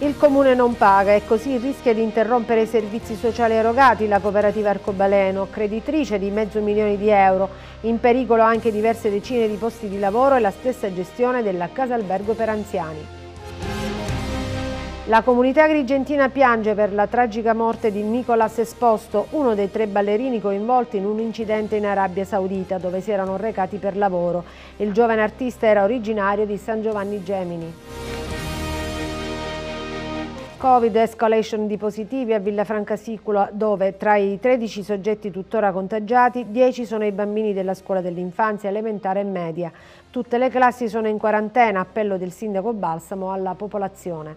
Il comune non paga e così rischia di interrompere i servizi sociali erogati. La cooperativa Arcobaleno, creditrice di mezzo milione di euro, in pericolo anche diverse decine di posti di lavoro e la stessa gestione della casa albergo per anziani. La comunità agrigentina piange per la tragica morte di Nicolas Esposto, uno dei tre ballerini coinvolti in un incidente in Arabia Saudita dove si erano recati per lavoro. Il giovane artista era originario di San Giovanni Gemini. Covid escalation di positivi a Villafranca Sicula dove tra i 13 soggetti tuttora contagiati 10 sono i bambini della scuola dell'infanzia elementare e media. Tutte le classi sono in quarantena, appello del sindaco Balsamo alla popolazione.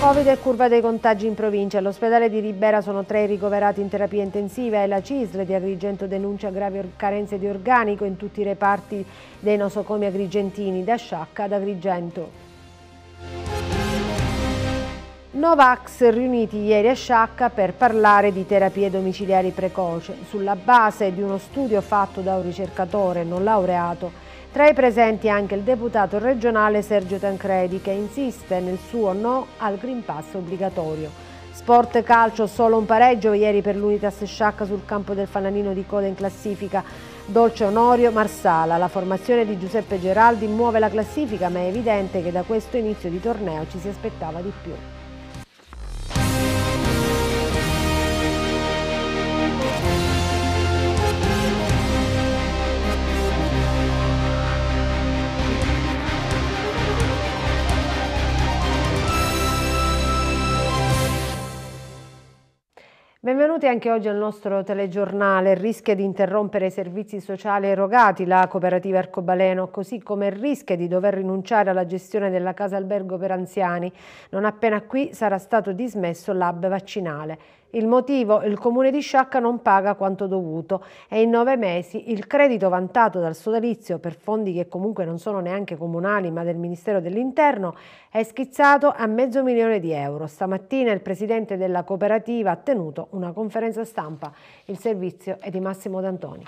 Covid e curva dei contagi in provincia. All'ospedale di Ribera sono tre ricoverati in terapia intensiva e la CISL di Agrigento denuncia gravi carenze di organico in tutti i reparti dei nosocomi agrigentini, da Sciacca ad Agrigento. Novax riuniti ieri a Sciacca per parlare di terapie domiciliari precoce sulla base di uno studio fatto da un ricercatore non laureato. Tra i presenti anche il deputato regionale Sergio Tancredi che insiste nel suo no al Green Pass obbligatorio. Sport calcio solo un pareggio ieri per l'Unitas Sciacca sul campo del fanalino di coda in classifica. Dolce Onorio Marsala, la formazione di Giuseppe Geraldi muove la classifica ma è evidente che da questo inizio di torneo ci si aspettava di più. Benvenuti anche oggi al nostro telegiornale. Rischia di interrompere i servizi sociali erogati la cooperativa Arcobaleno, così come rischia di dover rinunciare alla gestione della casa albergo per anziani, non appena qui sarà stato dismesso l'hub vaccinale. Il motivo? Il comune di Sciacca non paga quanto dovuto e in nove mesi il credito vantato dal sodalizio per fondi che comunque non sono neanche comunali ma del Ministero dell'Interno è schizzato a mezzo milione di euro. Stamattina il presidente della cooperativa ha tenuto una conferenza stampa. Il servizio è di Massimo D'Antoni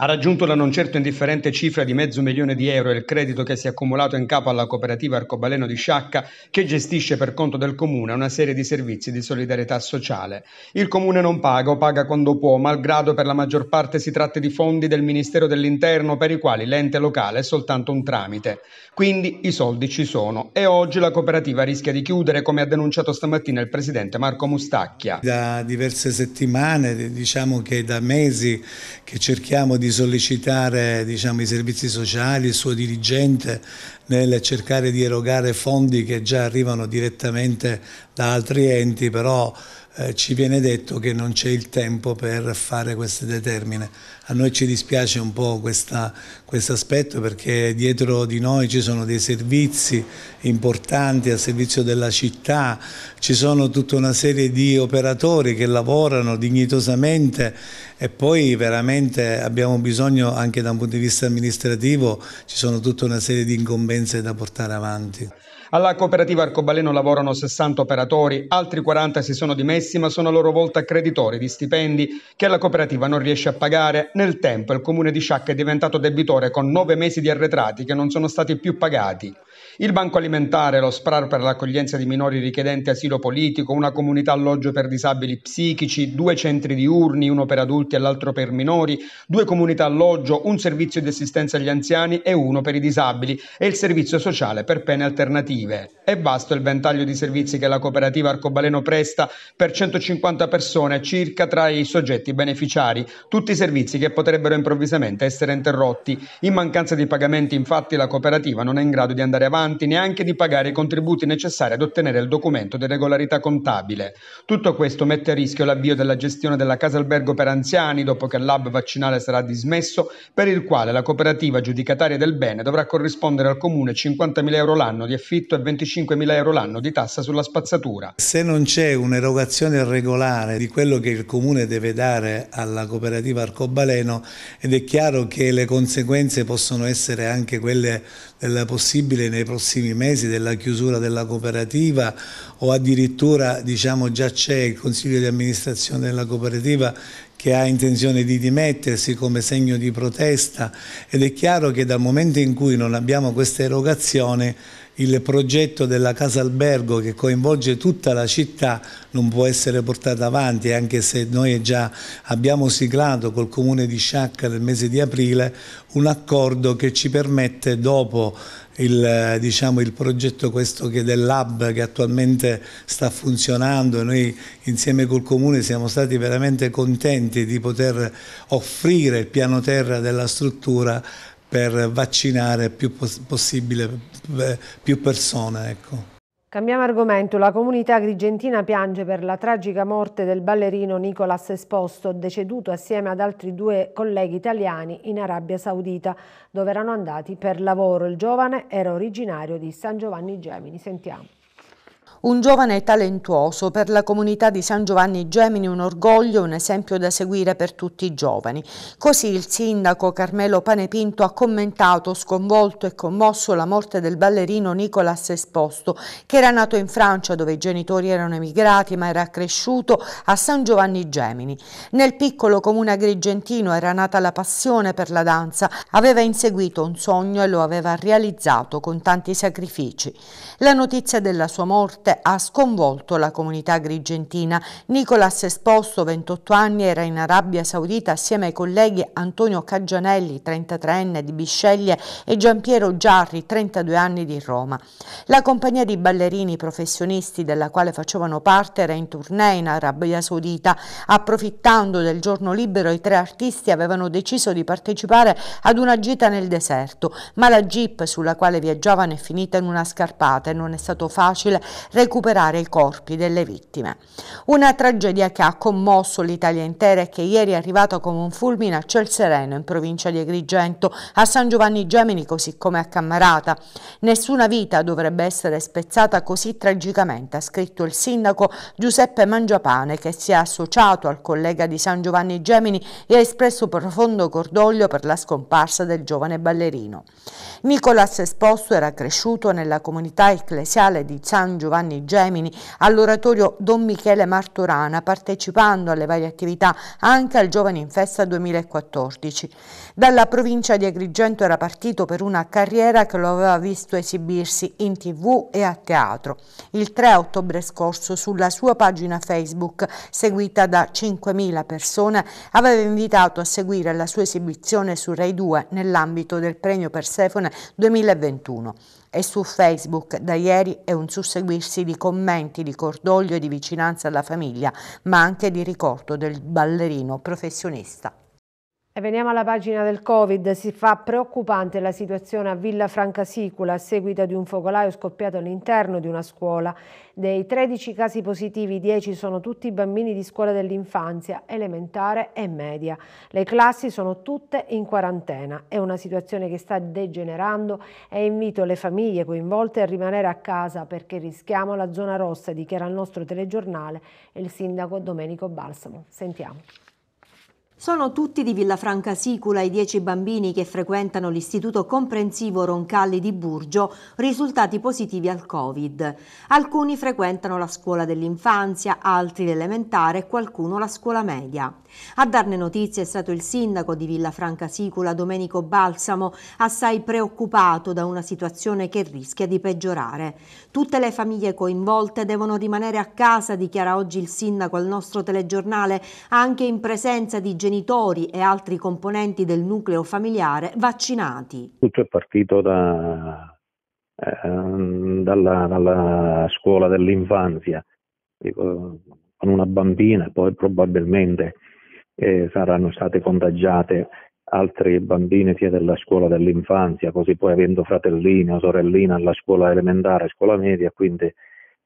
ha raggiunto la non certo indifferente cifra di mezzo milione di euro il credito che si è accumulato in capo alla cooperativa Arcobaleno di Sciacca che gestisce per conto del comune una serie di servizi di solidarietà sociale. Il comune non paga o paga quando può, malgrado per la maggior parte si tratti di fondi del Ministero dell'Interno per i quali l'ente locale è soltanto un tramite. Quindi i soldi ci sono e oggi la cooperativa rischia di chiudere come ha denunciato stamattina il presidente Marco Mustacchia. Da diverse settimane, diciamo che da mesi che cerchiamo di di sollecitare diciamo, i servizi sociali, il suo dirigente nel cercare di erogare fondi che già arrivano direttamente da altri enti, però eh, ci viene detto che non c'è il tempo per fare queste determine. A noi ci dispiace un po' questo quest aspetto perché dietro di noi ci sono dei servizi importanti a servizio della città, ci sono tutta una serie di operatori che lavorano dignitosamente e poi veramente abbiamo bisogno anche da un punto di vista amministrativo, ci sono tutta una serie di incombenze da portare avanti. Alla cooperativa Arcobaleno lavorano 60 operatori, altri 40 si sono dimessi ma sono a loro volta creditori di stipendi che la cooperativa non riesce a pagare. Nel tempo il comune di Sciacca è diventato debitore con 9 mesi di arretrati che non sono stati più pagati. Il banco alimentare, lo SPRAR per l'accoglienza di minori richiedenti asilo politico, una comunità alloggio per disabili psichici, due centri diurni, uno per adulti e l'altro per minori, due comunità alloggio, un servizio di assistenza agli anziani e uno per i disabili e il servizio sociale per pene alternative cooperative. È vasto il ventaglio di servizi che la cooperativa Arcobaleno presta per 150 persone circa tra i soggetti beneficiari, tutti i servizi che potrebbero improvvisamente essere interrotti. In mancanza di pagamenti infatti la cooperativa non è in grado di andare avanti neanche di pagare i contributi necessari ad ottenere il documento di regolarità contabile. Tutto questo mette a rischio l'avvio della gestione della casa albergo per anziani dopo che il lab vaccinale sarà dismesso, per il quale la cooperativa giudicataria del bene dovrà corrispondere al comune 50.000 euro l'anno di affitto diritto a 25.000 euro l'anno di tassa sulla spazzatura. Se non c'è un'erogazione regolare di quello che il comune deve dare alla cooperativa Arcobaleno ed è chiaro che le conseguenze possono essere anche quelle della possibile nei prossimi mesi della chiusura della cooperativa o addirittura diciamo già c'è il consiglio di amministrazione della cooperativa che ha intenzione di dimettersi come segno di protesta ed è chiaro che dal momento in cui non abbiamo questa erogazione il progetto della casa albergo che coinvolge tutta la città non può essere portato avanti anche se noi già abbiamo siglato col comune di Sciacca nel mese di aprile un accordo che ci permette dopo il, diciamo, il progetto questo che dell'hub che attualmente sta funzionando noi insieme col comune siamo stati veramente contenti di poter offrire il piano terra della struttura per vaccinare il più possibile eh, più persone. Ecco. Cambiamo argomento, la comunità agrigentina piange per la tragica morte del ballerino Nicolas Esposto, deceduto assieme ad altri due colleghi italiani in Arabia Saudita, dove erano andati per lavoro. Il giovane era originario di San Giovanni Gemini. Sentiamo. Un giovane talentuoso per la comunità di San Giovanni Gemini, un orgoglio, un esempio da seguire per tutti i giovani. Così il sindaco Carmelo Panepinto ha commentato sconvolto e commosso la morte del ballerino Nicolas Esposto, che era nato in Francia dove i genitori erano emigrati ma era cresciuto a San Giovanni Gemini. Nel piccolo comune agrigentino era nata la passione per la danza, aveva inseguito un sogno e lo aveva realizzato con tanti sacrifici. La notizia della sua morte ha sconvolto la comunità grigentina. Nicolas Esposto, 28 anni, era in Arabia Saudita assieme ai colleghi Antonio Caggianelli, 33enne di Bisceglie e Giampiero Giarri, 32 anni di Roma. La compagnia di ballerini professionisti della quale facevano parte era in tournée in Arabia Saudita. Approfittando del giorno libero i tre artisti avevano deciso di partecipare ad una gita nel deserto, ma la jeep sulla quale viaggiavano è finita in una scarpata e non è stato facile recuperare i corpi delle vittime. Una tragedia che ha commosso l'Italia intera e che ieri è arrivata come un fulmine a ciel sereno in provincia di Agrigento, a San Giovanni Gemini così come a Cammarata. Nessuna vita dovrebbe essere spezzata così tragicamente, ha scritto il sindaco Giuseppe Mangiapane che si è associato al collega di San Giovanni Gemini e ha espresso profondo cordoglio per la scomparsa del giovane ballerino. Nicolas Esposto era cresciuto nella comunità ecclesiale di San Giovanni Giovanni Gemini all'oratorio Don Michele Martorana, partecipando alle varie attività anche al Giovani in Festa 2014. Dalla provincia di Agrigento era partito per una carriera che lo aveva visto esibirsi in tv e a teatro. Il 3 ottobre scorso sulla sua pagina Facebook, seguita da 5.000 persone, aveva invitato a seguire la sua esibizione su Rai 2 nell'ambito del premio Persefone 2021 e su Facebook da ieri è un susseguirsi di commenti di cordoglio e di vicinanza alla famiglia, ma anche di ricordo del ballerino professionista. E veniamo alla pagina del Covid, si fa preoccupante la situazione a Villa Franca Sicula a seguito di un focolaio scoppiato all'interno di una scuola. Dei 13 casi positivi, 10 sono tutti bambini di scuola dell'infanzia, elementare e media. Le classi sono tutte in quarantena, è una situazione che sta degenerando e invito le famiglie coinvolte a rimanere a casa perché rischiamo la zona rossa, dichiara il nostro telegiornale il sindaco Domenico Balsamo. Sentiamo. Sono tutti di Villafranca Sicula i dieci bambini che frequentano l'istituto comprensivo Roncalli di Burgio, risultati positivi al Covid. Alcuni frequentano la scuola dell'infanzia, altri l'elementare e qualcuno la scuola media. A darne notizie è stato il sindaco di Villafranca Sicula, Domenico Balsamo, assai preoccupato da una situazione che rischia di peggiorare. Tutte le famiglie coinvolte devono rimanere a casa, dichiara oggi il sindaco al nostro telegiornale, anche in presenza di genitori genitori e altri componenti del nucleo familiare vaccinati. Tutto è partito da, eh, dalla, dalla, scuola dell'infanzia, con una bambina, poi probabilmente eh, saranno state contagiate altre bambine sia della scuola dell'infanzia, così poi avendo fratellini o sorelline alla scuola elementare, scuola media, quindi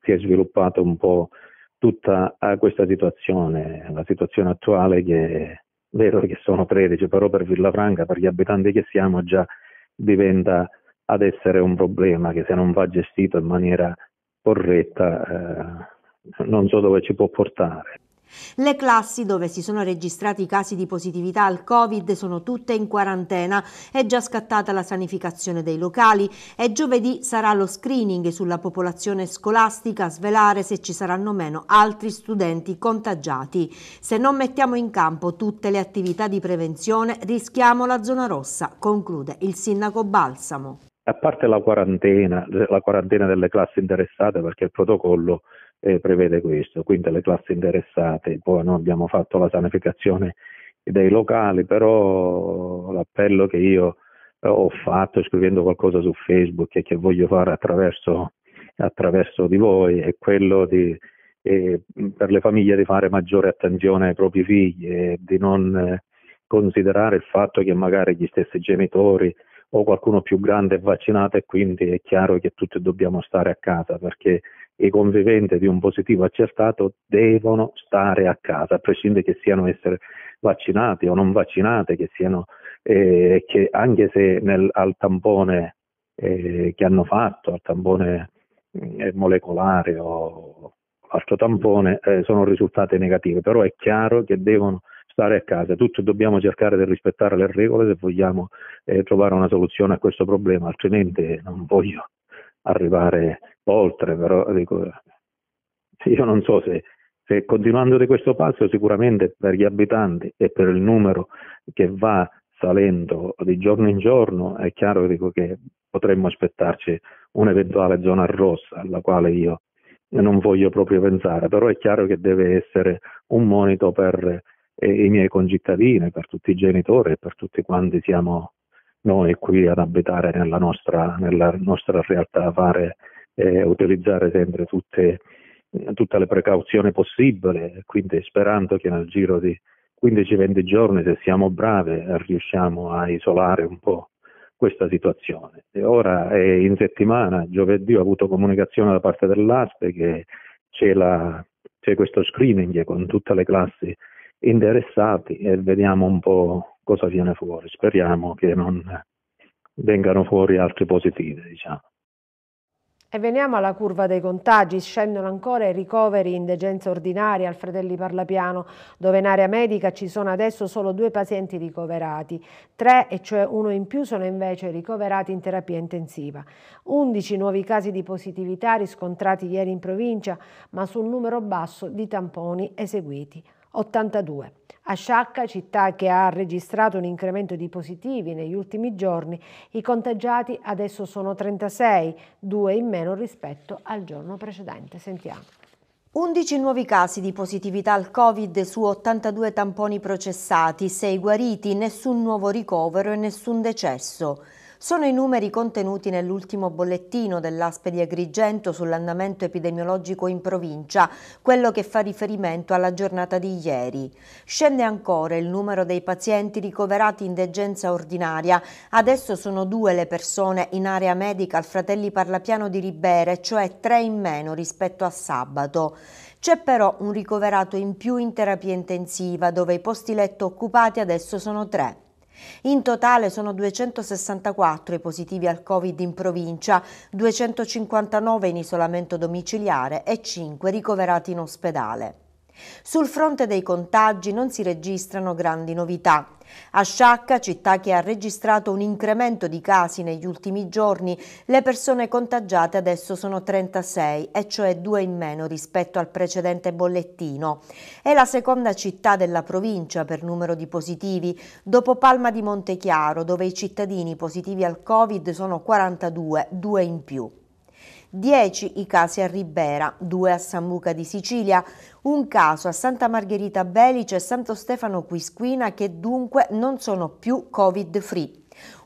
si è sviluppata un po' tutta ah, questa situazione, la situazione attuale che vero che sono 13, però per Villafranca, per gli abitanti che siamo, già diventa ad essere un problema che se non va gestito in maniera corretta eh, non so dove ci può portare. Le classi dove si sono registrati casi di positività al Covid sono tutte in quarantena, è già scattata la sanificazione dei locali e giovedì sarà lo screening sulla popolazione scolastica a svelare se ci saranno meno altri studenti contagiati. Se non mettiamo in campo tutte le attività di prevenzione rischiamo la zona rossa, conclude il sindaco Balsamo. A parte la quarantena, la quarantena delle classi interessate perché il protocollo eh, prevede questo, quindi le classi interessate, poi noi abbiamo fatto la sanificazione dei locali, però l'appello che io eh, ho fatto scrivendo qualcosa su Facebook e che voglio fare attraverso, attraverso di voi è quello di, eh, per le famiglie di fare maggiore attenzione ai propri figli e di non eh, considerare il fatto che magari gli stessi genitori o qualcuno più grande è vaccinato e quindi è chiaro che tutti dobbiamo stare a casa perché i conviventi di un positivo accertato devono stare a casa, a prescindere che siano essere vaccinati o non vaccinati, che, siano, eh, che anche se nel, al tampone eh, che hanno fatto, al tampone eh, molecolare o altro tampone, eh, sono risultate negative, però è chiaro che devono stare a casa. Tutti dobbiamo cercare di rispettare le regole se vogliamo eh, trovare una soluzione a questo problema, altrimenti non voglio arrivare oltre, però dico, io non so se, se continuando di questo passo sicuramente per gli abitanti e per il numero che va salendo di giorno in giorno, è chiaro dico, che potremmo aspettarci un'eventuale zona rossa alla quale io non voglio proprio pensare, però è chiaro che deve essere un monito per eh, i miei concittadini, per tutti i genitori e per tutti quanti siamo noi qui ad abitare nella nostra, nella nostra realtà, fare eh, utilizzare sempre tutte, tutte le precauzioni possibili, quindi sperando che nel giro di 15-20 giorni, se siamo bravi, riusciamo a isolare un po' questa situazione. E ora è in settimana, giovedì, ho avuto comunicazione da parte dell'ASPE che c'è, la, c'è questo screening con tutte le classi interessate e vediamo un po' cosa viene fuori. Speriamo che non vengano fuori altre positive, diciamo. E veniamo alla curva dei contagi, scendono ancora i ricoveri in degenza ordinaria al Fratelli Parlapiano, dove in area medica ci sono adesso solo due pazienti ricoverati, tre e cioè uno in più sono invece ricoverati in terapia intensiva. Undici nuovi casi di positività riscontrati ieri in provincia, ma su un numero basso di tamponi eseguiti. 82. A Sciacca, città che ha registrato un incremento di positivi negli ultimi giorni, i contagiati adesso sono 36, due in meno rispetto al giorno precedente. Sentiamo. 11 nuovi casi di positività al Covid su 82 tamponi processati, 6 guariti, nessun nuovo ricovero e nessun decesso. Sono i numeri contenuti nell'ultimo bollettino dell'ASPE di Agrigento sull'andamento epidemiologico in provincia, quello che fa riferimento alla giornata di ieri. Scende ancora il numero dei pazienti ricoverati in degenza ordinaria. Adesso sono due le persone in area medica al Fratelli Parlapiano di Ribere, cioè tre in meno rispetto a sabato. C'è però un ricoverato in più in terapia intensiva, dove i posti letto occupati adesso sono tre. In totale sono 264 i positivi al Covid in provincia, 259 in isolamento domiciliare e 5 ricoverati in ospedale. Sul fronte dei contagi non si registrano grandi novità. A Sciacca, città che ha registrato un incremento di casi negli ultimi giorni, le persone contagiate adesso sono 36, e cioè due in meno rispetto al precedente bollettino. È la seconda città della provincia per numero di positivi, dopo Palma di Montechiaro, dove i cittadini positivi al Covid sono 42, due in più. 10 i casi a Ribera, 2 a San Buca di Sicilia, un caso a Santa Margherita Belice e Santo Stefano Quisquina che dunque non sono più covid free.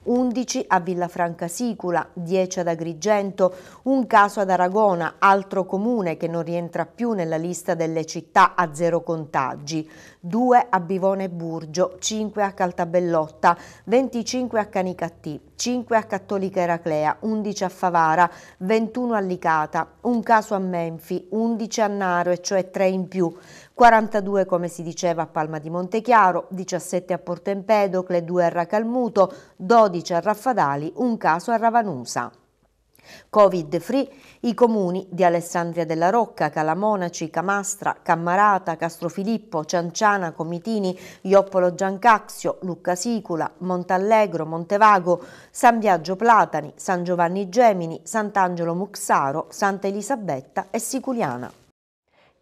11 a Villafranca Sicula, 10 ad Agrigento, un caso ad Aragona, altro comune che non rientra più nella lista delle città a zero contagi, 2 a Bivone Burgio, 5 a Caltabellotta, 25 a Canicattì, 5 a Cattolica Eraclea, 11 a Favara, 21 a Licata, un caso a Menfi, 11 a Naro e cioè 3 in più, 42 come si diceva a Palma di Montechiaro, 17 a Porto Empedocle, 2 a Racalmuto, 12 a Raffadali, un caso a Ravanusa. Covid free i comuni di Alessandria della Rocca, Calamonaci, Camastra, Cammarata, Castrofilippo, Cianciana, Comitini, Ioppolo Giancaxio, Lucca Sicula, Montallegro, Montevago, San Biagio Platani, San Giovanni Gemini, Sant'Angelo Muxaro, Santa Elisabetta e Siculiana.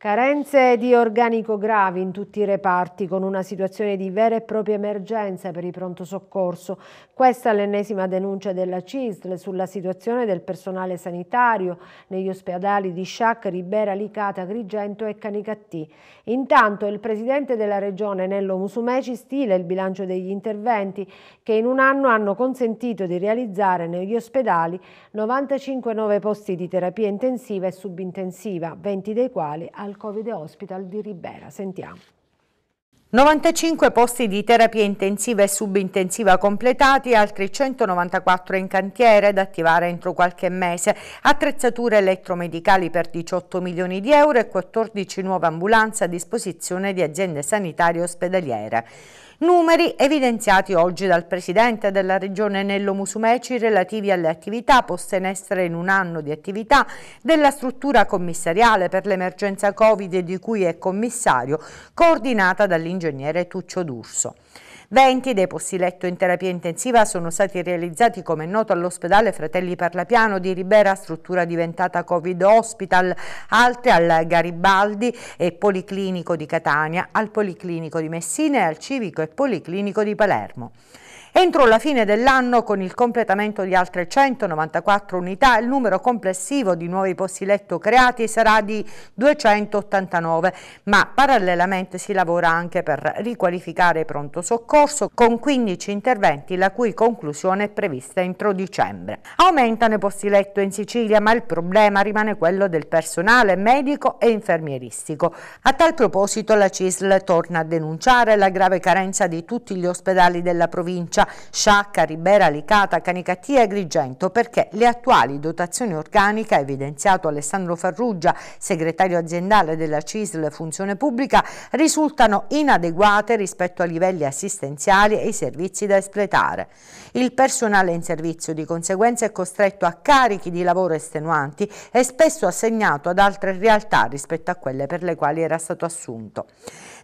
Carenze di organico gravi in tutti i reparti, con una situazione di vera e propria emergenza per i pronto soccorso, questa è l'ennesima denuncia della CISL sulla situazione del personale sanitario negli ospedali di Sciac, Ribera, Licata, Grigento e Canicattì. Intanto il presidente della regione Nello Musumeci stila il bilancio degli interventi che in un anno hanno consentito di realizzare negli ospedali 95 nuovi posti di terapia intensiva e subintensiva, 20 dei quali al Covid Hospital di Ribera. Sentiamo. 95 posti di terapia intensiva e subintensiva completati altri 194 in cantiere da attivare entro qualche mese, attrezzature elettromedicali per 18 milioni di euro e 14 nuove ambulanze a disposizione di aziende sanitarie e ospedaliere. Numeri evidenziati oggi dal Presidente della Regione Nello Musumeci relativi alle attività poste in essere in un anno di attività della struttura commissariale per l'emergenza Covid di cui è commissario, coordinata dall'ingegnere Tuccio D'Urso. 20 dei posti letto in terapia intensiva sono stati realizzati come è noto all'ospedale Fratelli Parlapiano di Ribera, struttura diventata Covid Hospital, altre al Garibaldi e Policlinico di Catania, al Policlinico di Messina e al Civico e Policlinico di Palermo. Entro la fine dell'anno, con il completamento di altre 194 unità, il numero complessivo di nuovi posti letto creati sarà di 289, ma parallelamente si lavora anche per riqualificare pronto soccorso con 15 interventi la cui conclusione è prevista entro dicembre. Aumentano i posti letto in Sicilia, ma il problema rimane quello del personale medico e infermieristico. A tal proposito la CISL torna a denunciare la grave carenza di tutti gli ospedali della provincia Marghera, Sciacca, Ribera, Licata, Canicattia e Agrigento perché le attuali dotazioni organiche, ha evidenziato Alessandro Farrugia, segretario aziendale della CISL Funzione Pubblica, risultano inadeguate rispetto ai livelli assistenziali e ai servizi da espletare. Il personale in servizio di conseguenza è costretto a carichi di lavoro estenuanti e spesso assegnato ad altre realtà rispetto a quelle per le quali era stato assunto.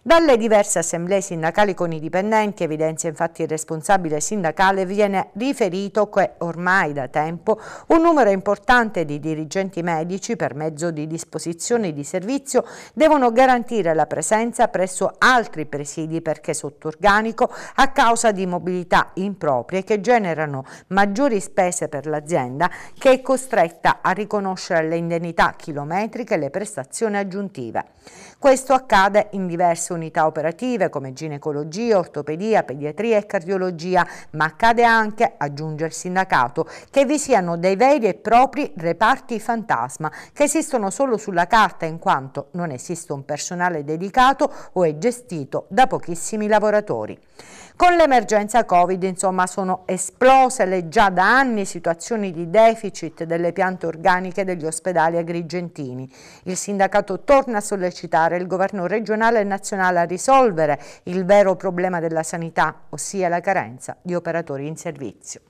Dalle diverse assemblee sindacali con i dipendenti, evidenzia infatti il responsabile sindacale, viene riferito che ormai da tempo un numero importante di dirigenti medici per mezzo di disposizioni di servizio devono garantire la presenza presso altri presidi perché sotto organico a causa di mobilità improprie che generano maggiori spese per l'azienda che è costretta a riconoscere le indennità chilometriche e le prestazioni aggiuntive. Questo accade in diverse unità operative come ginecologia, ortopedia, pediatria e cardiologia, ma accade anche, aggiunge il sindacato, che vi siano dei veri e propri reparti fantasma che esistono solo sulla carta in quanto non esiste un personale dedicato o è gestito da pochissimi lavoratori. Con l'emergenza Covid, insomma, sono esplose le già da anni situazioni di deficit delle piante organiche degli ospedali agrigentini. Il sindacato torna a sollecitare il governo regionale e nazionale a risolvere il vero problema della sanità, ossia la carenza di operatori in servizio.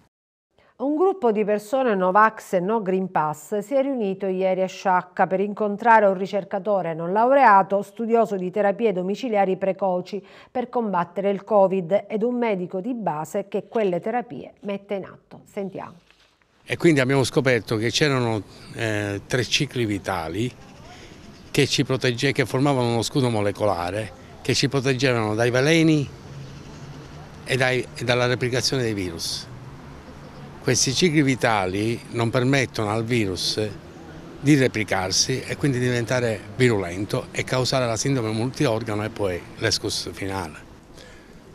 Un gruppo di persone Novax e No Green Pass si è riunito ieri a Sciacca per incontrare un ricercatore non laureato, studioso di terapie domiciliari precoci per combattere il Covid ed un medico di base che quelle terapie mette in atto. Sentiamo. E quindi abbiamo scoperto che c'erano eh, tre cicli vitali che, ci protegge, che formavano uno scudo molecolare che ci proteggevano dai veleni e, dai, e dalla replicazione dei virus questi cicli vitali non permettono al virus di replicarsi e quindi diventare virulento e causare la sindrome multiorgano e poi l'escus finale.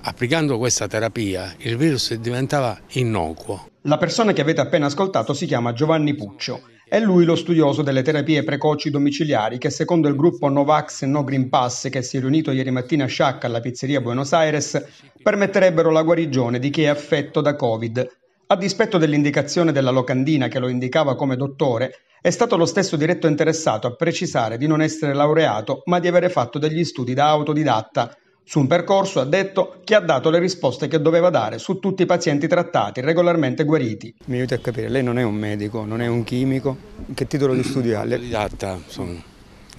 Applicando questa terapia il virus diventava innocuo. La persona che avete appena ascoltato si chiama Giovanni Puccio. È lui lo studioso delle terapie precoci domiciliari che secondo il gruppo Novax No Green Pass che si è riunito ieri mattina a Sciacca alla pizzeria Buenos Aires permetterebbero la guarigione di chi è affetto da Covid a dispetto dell'indicazione della locandina che lo indicava come dottore, è stato lo stesso diretto interessato a precisare di non essere laureato, ma di avere fatto degli studi da autodidatta su un percorso, ha detto, che ha dato le risposte che doveva dare su tutti i pazienti trattati, regolarmente guariti. Mi aiuti a capire, lei non è un medico, non è un chimico, che titolo di studio ha? Autodidatta, sono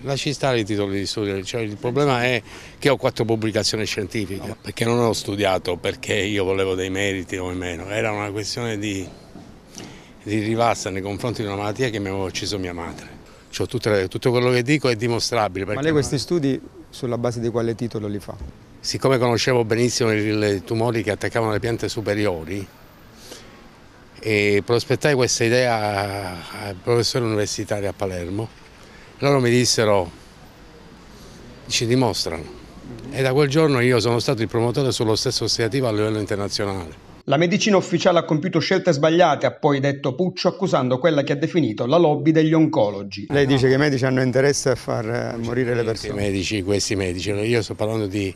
Lasci stare i titoli di studio, cioè, il problema è che ho quattro pubblicazioni scientifiche, perché non ho studiato perché io volevo dei meriti o meno, era una questione di, di rivasta nei confronti di una malattia che mi aveva ucciso mia madre. Cioè, tutto, tutto quello che dico è dimostrabile. Ma lei questi studi sulla base di quale titolo li fa? Siccome conoscevo benissimo i tumori che attaccavano le piante superiori, prospettai questa idea al professore universitario a Palermo loro mi dissero, ci dimostrano. E da quel giorno io sono stato il promotore sullo stesso ossiativo a livello internazionale. La medicina ufficiale ha compiuto scelte sbagliate, ha poi detto Puccio, accusando quella che ha definito la lobby degli oncologi. Lei dice che i medici hanno interesse a far eh, morire le persone. Questi medici, questi medici, io sto parlando di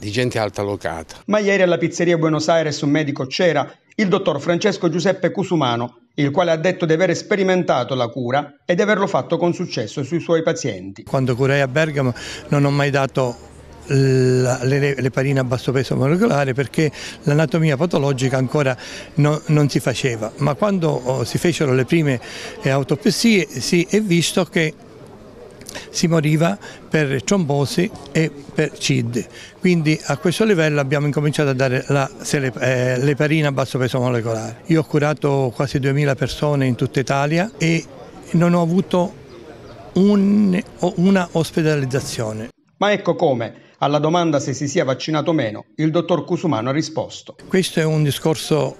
di gente alta locata. Ma ieri alla pizzeria Buenos Aires un medico c'era, il dottor Francesco Giuseppe Cusumano, il quale ha detto di aver sperimentato la cura e di averlo fatto con successo sui suoi pazienti. Quando curai a Bergamo non ho mai dato le, parine a basso peso molecolare perché l'anatomia patologica ancora no, non si faceva, ma quando oh, si fecero le prime eh, autopsie si è visto che si moriva per trombosi e per CID. Quindi a questo livello abbiamo incominciato a dare la eh, l'eparina a basso peso molecolare. Io ho curato quasi 2000 persone in tutta Italia e non ho avuto un, una ospedalizzazione. Ma ecco come. Alla domanda se si sia vaccinato o meno, il dottor Cusumano ha risposto. Questo è un discorso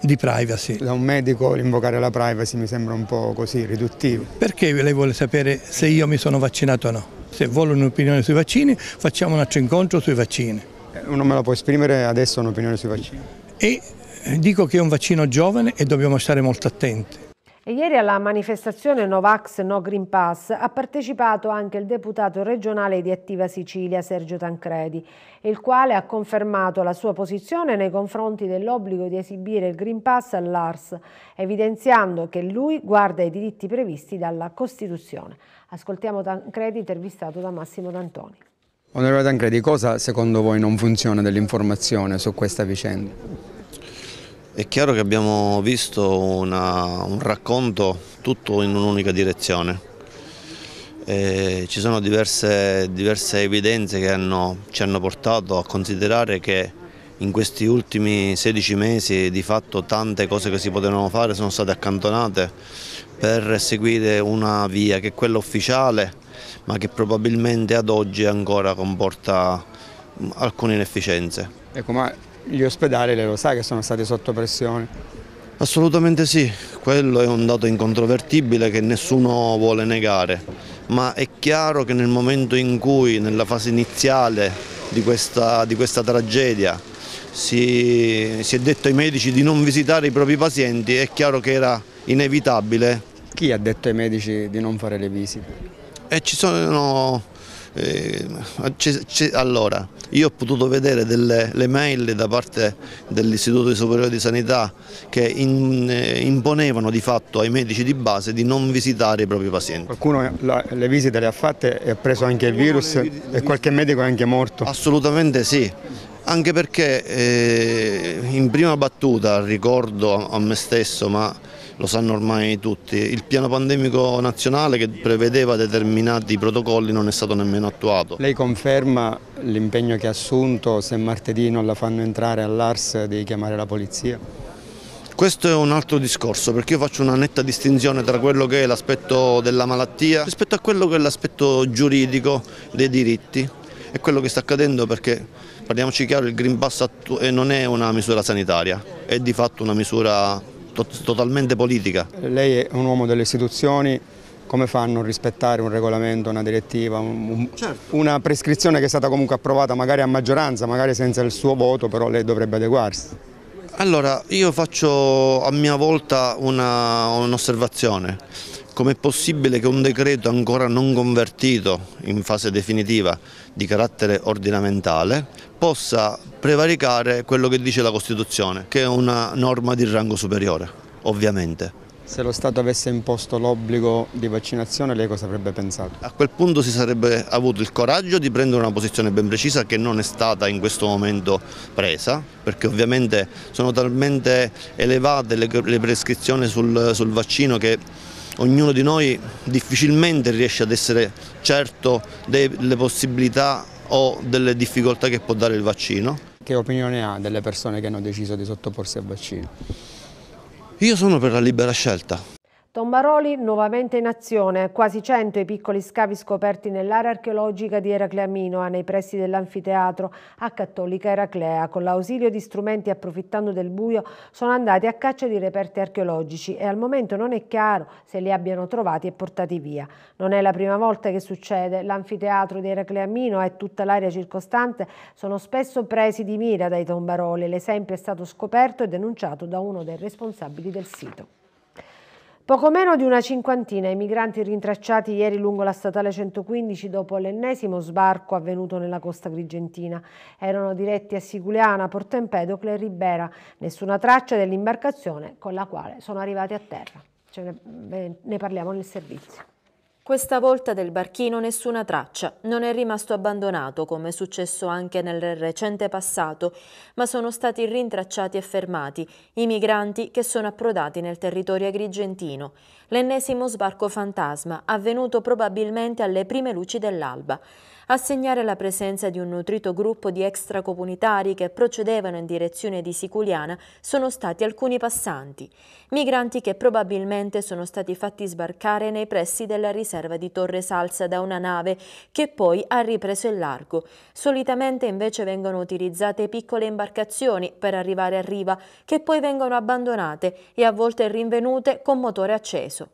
di privacy. Da un medico invocare la privacy mi sembra un po' così riduttivo. Perché lei vuole sapere se io mi sono vaccinato o no? Se vuole un'opinione sui vaccini facciamo un altro incontro sui vaccini. Eh, non me la può esprimere adesso un'opinione sui vaccini? E eh, dico che è un vaccino giovane e dobbiamo stare molto attenti. Ieri alla manifestazione Novax No Green Pass ha partecipato anche il deputato regionale di Attiva Sicilia Sergio Tancredi, il quale ha confermato la sua posizione nei confronti dell'obbligo di esibire il Green Pass all'ARS, evidenziando che lui guarda i diritti previsti dalla Costituzione. Ascoltiamo Tancredi intervistato da Massimo D'Antoni. Onorevole Tancredi, cosa secondo voi non funziona dell'informazione su questa vicenda? È chiaro che abbiamo visto una, un racconto tutto in un'unica direzione. Eh, ci sono diverse, diverse evidenze che hanno, ci hanno portato a considerare che in questi ultimi 16 mesi di fatto tante cose che si potevano fare sono state accantonate per seguire una via che è quella ufficiale ma che probabilmente ad oggi ancora comporta alcune inefficienze. Ecco, ma gli ospedali lei lo sa che sono stati sotto pressione. Assolutamente sì, quello è un dato incontrovertibile che nessuno vuole negare, ma è chiaro che nel momento in cui, nella fase iniziale di questa, di questa tragedia, si, si, è detto ai medici di non visitare i propri pazienti, è chiaro che era inevitabile. Chi ha detto ai medici di non fare le visite? E ci sono eh, allora, io ho potuto vedere delle le mail da parte dell'Istituto Superiore di Sanità che in, eh, imponevano di fatto ai medici di base di non visitare i propri pazienti. Qualcuno la, le visite le ha fatte e ha preso anche il virus le, le, e qualche medico è anche morto? Assolutamente sì anche perché eh, in prima battuta ricordo a me stesso ma lo sanno ormai tutti. Il piano pandemico nazionale che prevedeva determinati protocolli non è stato nemmeno attuato. Lei conferma l'impegno che ha assunto se martedì non la fanno entrare all'ARS di chiamare la polizia? Questo è un altro discorso perché io faccio una netta distinzione tra quello che è l'aspetto della malattia rispetto a quello che è l'aspetto giuridico dei diritti e quello che sta accadendo perché parliamoci chiaro il Green Pass eh, non è una misura sanitaria, è di fatto una misura totalmente politica. Lei è un uomo delle istituzioni, come fa a non rispettare un regolamento, una direttiva, un, certo. una prescrizione che è stata comunque approvata magari a maggioranza, magari senza il suo voto, però lei dovrebbe adeguarsi. Allora, io faccio a mia volta un'osservazione. Un Com'è possibile che un decreto ancora non convertito in fase definitiva di carattere ordinamentale possa prevaricare quello che dice la Costituzione, che è una norma di rango superiore, ovviamente? Se lo Stato avesse imposto l'obbligo di vaccinazione lei cosa avrebbe pensato? A quel punto si sarebbe avuto il coraggio di prendere una posizione ben precisa che non è stata in questo momento presa perché ovviamente sono talmente elevate le, prescrizioni sul, sul vaccino che ognuno di noi difficilmente riesce ad essere certo delle possibilità o delle difficoltà che può dare il vaccino. Che opinione ha delle persone che hanno deciso di sottoporsi al vaccino? Io sono per la libera scelta, Tombaroli nuovamente in azione, quasi 100 i piccoli scavi scoperti nell'area archeologica di Eraclea Minoa ah, nei pressi dell'anfiteatro a Cattolica Eraclea. Con l'ausilio di strumenti approfittando del buio sono andati a caccia di reperti archeologici e al momento non è chiaro se li abbiano trovati e portati via. Non è la prima volta che succede, l'anfiteatro di Eraclea Minoa e tutta l'area circostante sono spesso presi di mira dai tombaroli. L'esempio è stato scoperto e denunciato da uno dei responsabili del sito. Poco meno di una cinquantina i migranti rintracciati ieri lungo la statale 115 dopo l'ennesimo sbarco avvenuto nella costa grigentina. Erano diretti a Siculeana, Porto Empedocle e Ribera. Nessuna traccia dell'imbarcazione con la quale sono arrivati a terra. Cioè, ne, ne parliamo nel servizio. Questa volta del barchino nessuna traccia, non è rimasto abbandonato come è successo anche nel recente passato, ma sono stati rintracciati e fermati i migranti che sono approdati nel territorio agrigentino. L'ennesimo sbarco fantasma avvenuto probabilmente alle prime luci dell'alba a segnare la presenza di un nutrito gruppo di extracomunitari che procedevano in direzione di Siculiana sono stati alcuni passanti, migranti che probabilmente sono stati fatti sbarcare nei pressi della riserva di Torre Salsa da una nave che poi ha ripreso il largo. Solitamente invece vengono utilizzate piccole imbarcazioni per arrivare a riva che poi vengono abbandonate e a volte rinvenute con motore acceso.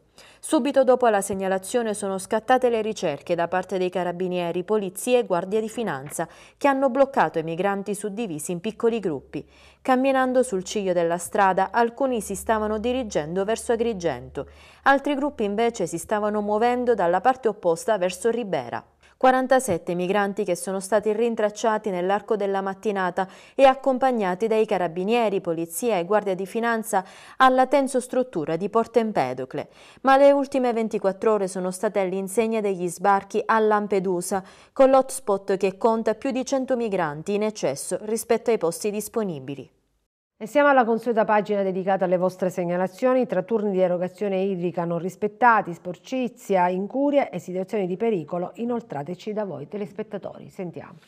Subito dopo la segnalazione sono scattate le ricerche da parte dei carabinieri, polizie e guardie di finanza che hanno bloccato i migranti suddivisi in piccoli gruppi. Camminando sul ciglio della strada alcuni si stavano dirigendo verso Agrigento, altri gruppi invece si stavano muovendo dalla parte opposta verso Ribera. 47 migranti che sono stati rintracciati nell'arco della mattinata e accompagnati dai carabinieri, polizia e guardia di finanza alla tenso struttura di Porto Empedocle. Ma le ultime 24 ore sono state all'insegna degli sbarchi a Lampedusa, con l'hotspot che conta più di 100 migranti in eccesso rispetto ai posti disponibili. E siamo alla consueta pagina dedicata alle vostre segnalazioni tra turni di erogazione idrica non rispettati, sporcizia, incuria e situazioni di pericolo. Inoltrateci da voi telespettatori. Sentiamo.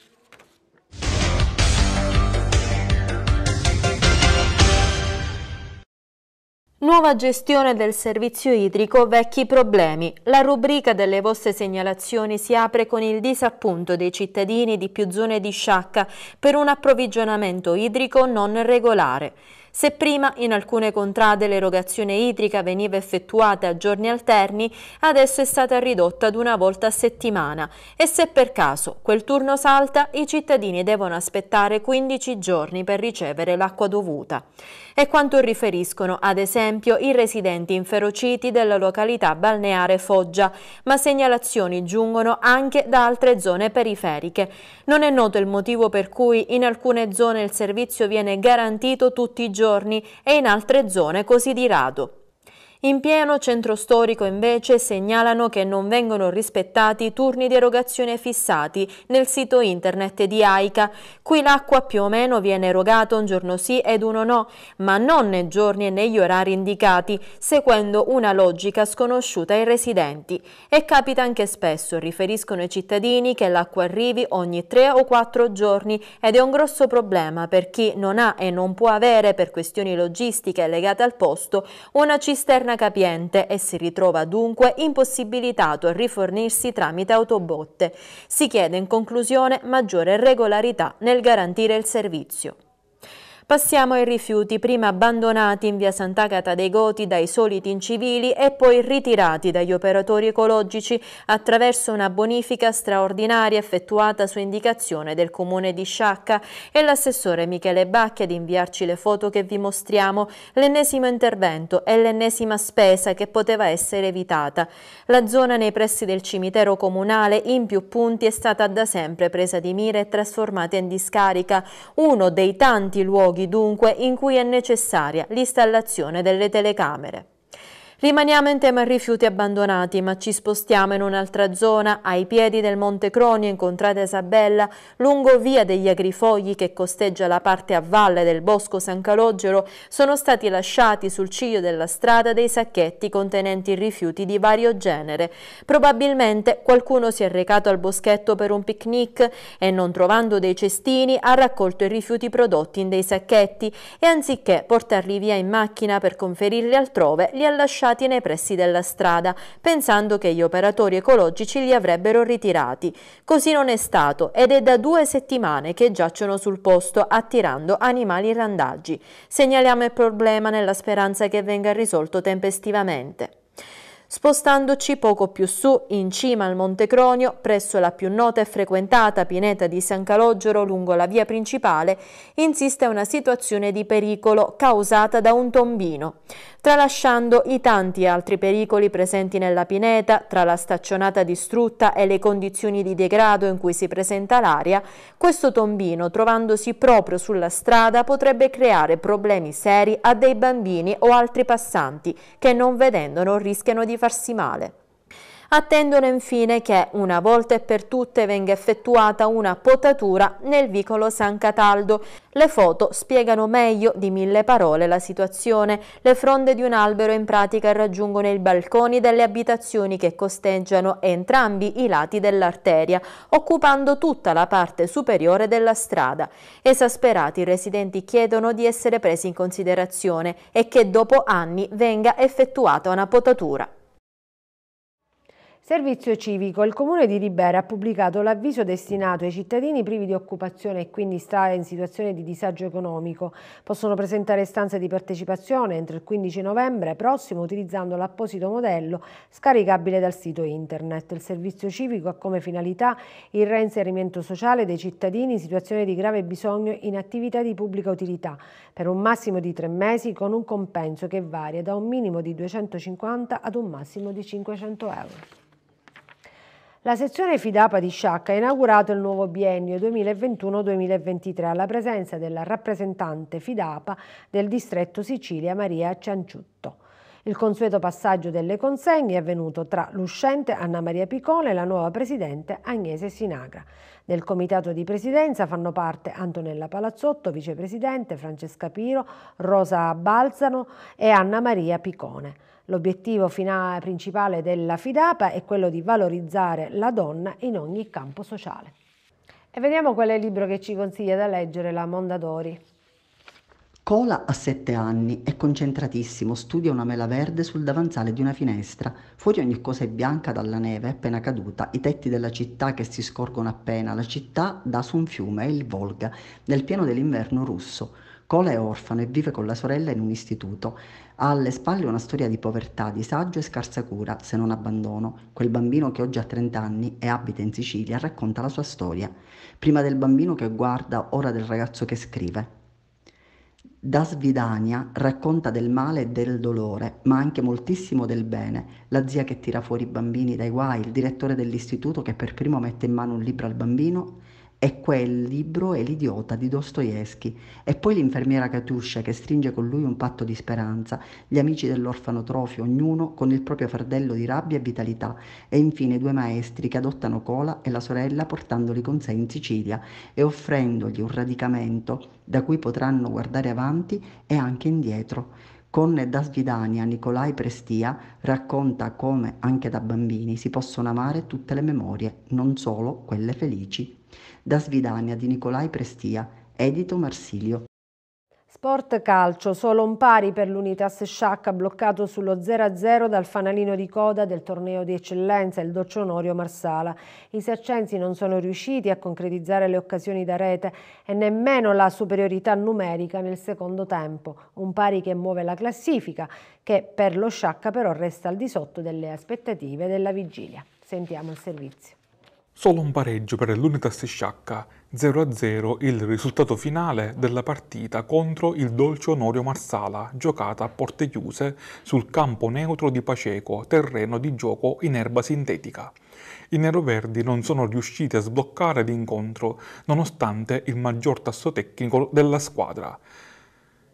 Nuova gestione del servizio idrico, vecchi problemi. La rubrica delle vostre segnalazioni si apre con il disappunto dei cittadini di più zone di Sciacca per un approvvigionamento idrico non regolare. Se prima in alcune contrade l'erogazione idrica veniva effettuata a giorni alterni, adesso è stata ridotta ad una volta a settimana e se per caso quel turno salta, i cittadini devono aspettare 15 giorni per ricevere l'acqua dovuta. È quanto riferiscono, ad esempio, i residenti inferociti della località balneare Foggia, ma segnalazioni giungono anche da altre zone periferiche. Non è noto il motivo per cui in alcune zone il servizio viene garantito tutti i giorni e in altre zone così di rado. In pieno centro storico invece segnalano che non vengono rispettati i turni di erogazione fissati nel sito internet di AICA. Qui l'acqua più o meno viene erogata un giorno sì ed uno no, ma non nei giorni e negli orari indicati, seguendo una logica sconosciuta ai residenti. E capita anche spesso, riferiscono i cittadini, che l'acqua arrivi ogni 3 o 4 giorni ed è un grosso problema per chi non ha e non può avere per questioni logistiche legate al posto una cisterna torna capiente e si ritrova dunque impossibilitato a rifornirsi tramite autobotte. Si chiede in conclusione maggiore regolarità nel garantire il servizio. Passiamo ai rifiuti, prima abbandonati in via Sant'Agata dei Goti dai soliti incivili e poi ritirati dagli operatori ecologici attraverso una bonifica straordinaria effettuata su indicazione del comune di Sciacca e l'assessore Michele Bacchi ad inviarci le foto che vi mostriamo, l'ennesimo intervento e l'ennesima spesa che poteva essere evitata. La zona nei pressi del cimitero comunale in più punti è stata da sempre presa di mira e trasformata in discarica, uno dei tanti luoghi luoghi dunque in cui è necessaria l'installazione delle telecamere. Rimaniamo in tema rifiuti abbandonati, ma ci spostiamo in un'altra zona, ai piedi del Monte Cronio, in Contrada Isabella, lungo via degli Agrifogli che costeggia la parte a valle del Bosco San Calogero, sono stati lasciati sul ciglio della strada dei sacchetti contenenti rifiuti di vario genere. Probabilmente qualcuno si è recato al boschetto per un picnic e non trovando dei cestini ha raccolto i rifiuti prodotti in dei sacchetti e anziché portarli via in macchina per conferirli altrove, li ha lasciati lasciati nei pressi della strada, pensando che gli operatori ecologici li avrebbero ritirati. Così non è stato ed è da due settimane che giacciono sul posto attirando animali randaggi. Segnaliamo il problema nella speranza che venga risolto tempestivamente. Spostandoci poco più su, in cima al Monte Cronio, presso la più nota e frequentata pineta di San Calogero lungo la via principale, insiste una situazione di pericolo causata da un tombino tralasciando i tanti altri pericoli presenti nella pineta, tra la staccionata distrutta e le condizioni di degrado in cui si presenta l'aria, questo tombino, trovandosi proprio sulla strada, potrebbe creare problemi seri a dei bambini o altri passanti che non vedendolo, rischiano di farsi male. Attendono infine che una volta e per tutte venga effettuata una potatura nel vicolo San Cataldo. Le foto spiegano meglio di mille parole la situazione. Le fronde di un albero in pratica raggiungono i balconi delle abitazioni che costeggiano entrambi i lati dell'arteria, occupando tutta la parte superiore della strada. Esasperati i residenti chiedono di essere presi in considerazione e che dopo anni venga effettuata una potatura. Servizio civico. Il Comune di Ribera ha pubblicato l'avviso destinato ai cittadini privi di occupazione e quindi stare in situazione di disagio economico. Possono presentare istanze di partecipazione entro il 15 novembre prossimo utilizzando l'apposito modello scaricabile dal sito internet. Il servizio civico ha come finalità il reinserimento sociale dei cittadini in situazione di grave bisogno in attività di pubblica utilità per un massimo di tre mesi con un compenso che varia da un minimo di 250 ad un massimo di 500 euro. La sezione Fidapa di Sciacca ha inaugurato il nuovo biennio 2021-2023 alla presenza della rappresentante Fidapa del distretto Sicilia Maria Cianciutto. Il consueto passaggio delle consegne è avvenuto tra l'uscente Anna Maria Piccone e la nuova presidente Agnese Sinagra. Del comitato di presidenza fanno parte Antonella Palazzotto, vicepresidente, Francesca Piro, Rosa Balzano e Anna Maria Piccone. L'obiettivo finale, principale della FIDAPA è quello di valorizzare la donna in ogni campo sociale. E vediamo qual è il libro che ci consiglia da leggere la Mondadori. Cola ha sette anni, è concentratissimo, studia una mela verde sul davanzale di una finestra. Fuori ogni cosa è bianca dalla neve appena caduta, i tetti della città che si scorgono appena, la città dà su un fiume, il Volga, nel pieno dell'inverno russo. Cola è orfano e vive con la sorella in un istituto. Ha alle spalle una storia di povertà, disagio e scarsa cura, se non abbandono. Quel bambino che oggi ha 30 anni e abita in Sicilia racconta la sua storia. Prima del bambino che guarda, ora del ragazzo che scrive. Da Svidania racconta del male e del dolore, ma anche moltissimo del bene. La zia che tira fuori i bambini dai guai, il direttore dell'istituto che per primo mette in mano un libro al bambino e quel libro è l'idiota di Dostoevsky e poi l'infermiera Katusha che stringe con lui un patto di speranza, gli amici dell'orfanotrofio, ognuno con il proprio fardello di rabbia e vitalità e infine i due maestri che adottano Cola e la sorella portandoli con sé in Sicilia e offrendogli un radicamento da cui potranno guardare avanti e anche indietro. Con Da Svidania Nicolai Prestia racconta come anche da bambini si possono amare tutte le memorie, non solo quelle felici. Da Svidania di Nicolai Prestia, edito Marsilio. Sport calcio, solo un pari per l'Unitas Sciacca bloccato sullo 0-0 dal fanalino di coda del torneo di eccellenza, il Doccionorio Marsala. I saccensi non sono riusciti a concretizzare le occasioni da rete e nemmeno la superiorità numerica nel secondo tempo, un pari che muove la classifica, che per lo Sciacca però resta al di sotto delle aspettative della vigilia. Sentiamo il servizio. Solo un pareggio per l'Unitas Sciacca, 0-0 il risultato finale della partita contro il Dolce Onorio Marsala, giocata a porte chiuse sul campo neutro di Paceco, terreno di gioco in erba sintetica. I neroverdi non sono riusciti a sbloccare l'incontro, nonostante il maggior tasso tecnico della squadra.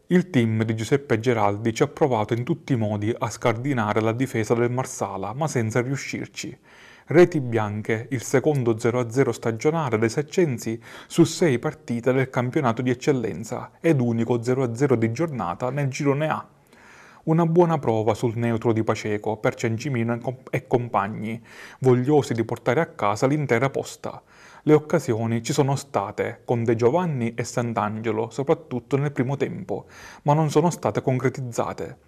Il team di Giuseppe Geraldi ci ha provato in tutti i modi a scardinare la difesa del Marsala, ma senza riuscirci reti bianche, il secondo 0-0 stagionale dei saccensi su sei partite del campionato di eccellenza ed unico 0-0 di giornata nel girone A. Una buona prova sul neutro di Paceco per Cencimino e compagni, vogliosi di portare a casa l'intera posta. Le occasioni ci sono state, con De Giovanni e Sant'Angelo, soprattutto nel primo tempo, ma non sono state concretizzate.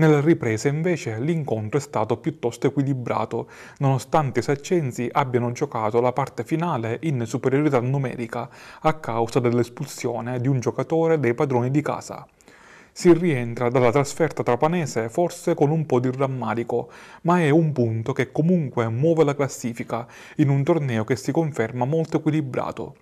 Nella ripresa invece l'incontro è stato piuttosto equilibrato, nonostante i saccensi abbiano giocato la parte finale in superiorità numerica a causa dell'espulsione di un giocatore dei padroni di casa si rientra dalla trasferta trapanese forse con un po' di rammarico, ma è un punto che comunque muove la classifica in un torneo che si conferma molto equilibrato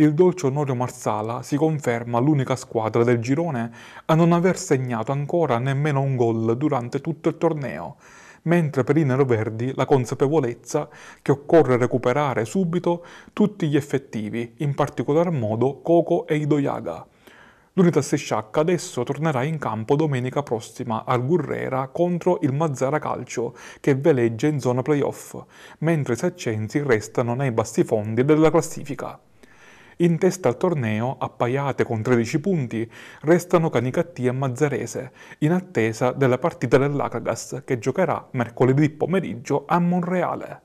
il dolce Onorio Marsala si conferma l'unica squadra del girone a non aver segnato ancora nemmeno un gol durante tutto il torneo, mentre per i neroverdi la consapevolezza che occorre recuperare subito tutti gli effettivi, in particolar modo Coco e Idoyaga. L'unità Sciacca adesso tornerà in campo domenica prossima al Gurrera contro il Mazzara Calcio che veleggia in zona playoff, mentre i Saccensi restano nei bassifondi della classifica. In testa al torneo, appaiate con 13 punti, restano Canicattì e Mazzarese, in attesa della partita dell'Acagas che giocherà mercoledì pomeriggio a Monreale.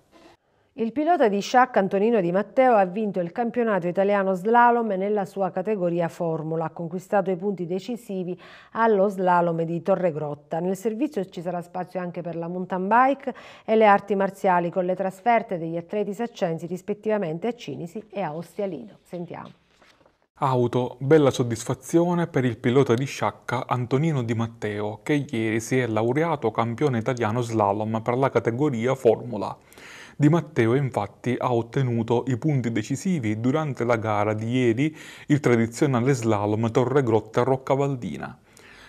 Il pilota di Sciacca Antonino Di Matteo ha vinto il campionato italiano slalom nella sua categoria Formula, ha conquistato i punti decisivi allo slalom di Torre Grotta. Nel servizio ci sarà spazio anche per la mountain bike e le arti marziali con le trasferte degli atleti saccensi rispettivamente a Cinisi e a Ostialino. Sentiamo. Auto, bella soddisfazione per il pilota di sciacca Antonino Di Matteo che ieri si è laureato campione italiano slalom per la categoria Formula. Di Matteo infatti ha ottenuto i punti decisivi durante la gara di ieri, il tradizionale slalom Torre Grotta Roccavaldina.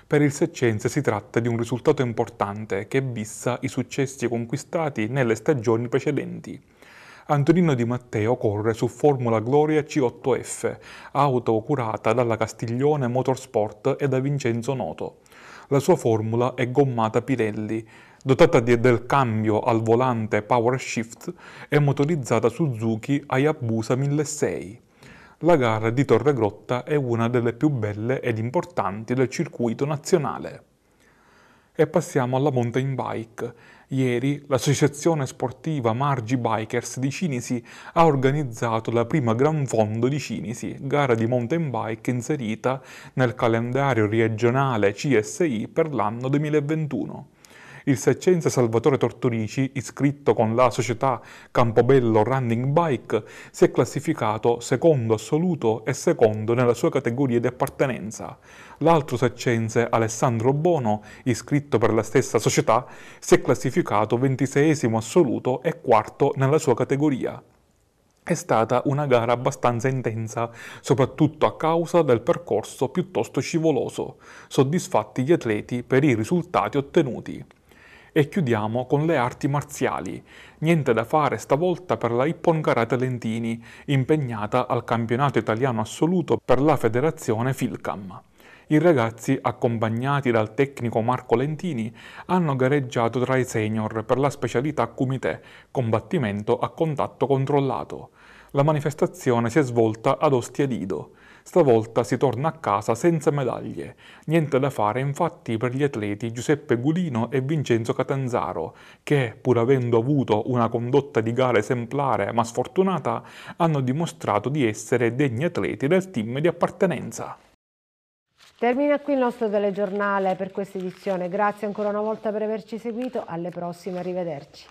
Per il Seccense si tratta di un risultato importante che bissa i successi conquistati nelle stagioni precedenti. Antonino Di Matteo corre su Formula Gloria C8F, auto curata dalla Castiglione Motorsport e da Vincenzo Noto. La sua formula è gommata Pirelli, dotata di, del cambio al volante Power Shift e motorizzata Suzuki Hayabusa 1006. La gara di Torre Grotta è una delle più belle ed importanti del circuito nazionale. E passiamo alla mountain bike. Ieri l'associazione sportiva Margi Bikers di Cinisi ha organizzato la prima Gran Fondo di Cinisi, gara di mountain bike inserita nel calendario regionale CSI per l'anno 2021 il Seccenza Salvatore Tortorici, iscritto con la società Campobello Running Bike, si è classificato secondo assoluto e secondo nella sua categoria di appartenenza. L'altro Seccenze, Alessandro Bono, iscritto per la stessa società, si è classificato ventiseiesimo assoluto e quarto nella sua categoria. È stata una gara abbastanza intensa, soprattutto a causa del percorso piuttosto scivoloso. Soddisfatti gli atleti per i risultati ottenuti. E chiudiamo con le arti marziali. Niente da fare stavolta per la Ippon Karate Lentini, impegnata al campionato italiano assoluto per la federazione Filcam. I ragazzi, accompagnati dal tecnico Marco Lentini, hanno gareggiato tra i senior per la specialità Kumite, combattimento a contatto controllato. La manifestazione si è svolta ad Ostia Lido. Stavolta si torna a casa senza medaglie. Niente da fare infatti per gli atleti Giuseppe Gulino e Vincenzo Catanzaro, che pur avendo avuto una condotta di gara esemplare ma sfortunata, hanno dimostrato di essere degni atleti del team di appartenenza. Termina qui il nostro telegiornale per questa edizione. Grazie ancora una volta per averci seguito. Alle prossime, arrivederci.